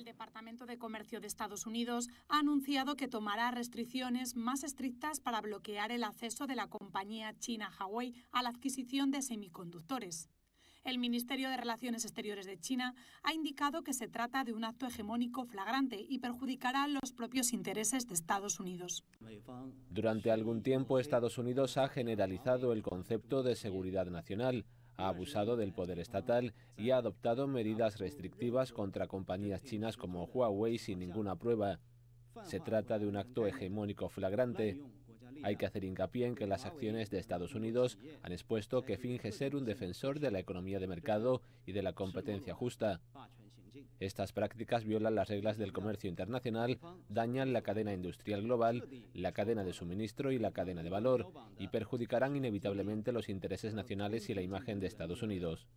El Departamento de Comercio de Estados Unidos ha anunciado que tomará restricciones más estrictas para bloquear el acceso de la compañía china Huawei a la adquisición de semiconductores. El Ministerio de Relaciones Exteriores de China ha indicado que se trata de un acto hegemónico flagrante y perjudicará los propios intereses de Estados Unidos. Durante algún tiempo, Estados Unidos ha generalizado el concepto de seguridad nacional ha abusado del poder estatal y ha adoptado medidas restrictivas contra compañías chinas como Huawei sin ninguna prueba. Se trata de un acto hegemónico flagrante. Hay que hacer hincapié en que las acciones de Estados Unidos han expuesto que finge ser un defensor de la economía de mercado y de la competencia justa. Estas prácticas violan las reglas del comercio internacional, dañan la cadena industrial global, la cadena de suministro y la cadena de valor, y perjudicarán inevitablemente los intereses nacionales y la imagen de Estados Unidos.